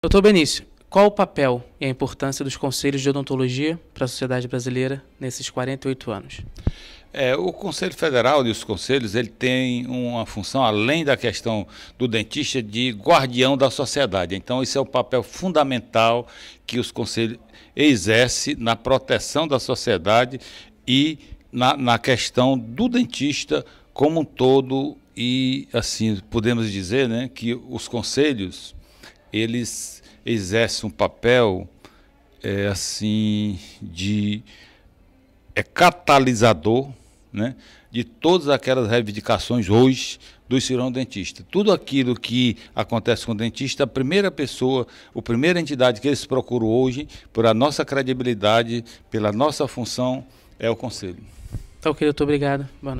Doutor Benício, qual o papel e a importância dos conselhos de odontologia para a sociedade brasileira nesses 48 anos? É, o Conselho Federal e os conselhos ele tem uma função além da questão do dentista de guardião da sociedade. Então esse é o papel fundamental que os conselhos exercem na proteção da sociedade e na, na questão do dentista como um todo e assim podemos dizer, né, que os conselhos eles exercem um papel é, assim de é catalisador né, de todas aquelas reivindicações hoje do cirurgião dentista. Tudo aquilo que acontece com o dentista, a primeira pessoa, a primeira entidade que eles procuram hoje, por a nossa credibilidade, pela nossa função, é o conselho. Tá ok, doutor, obrigado. Boa noite.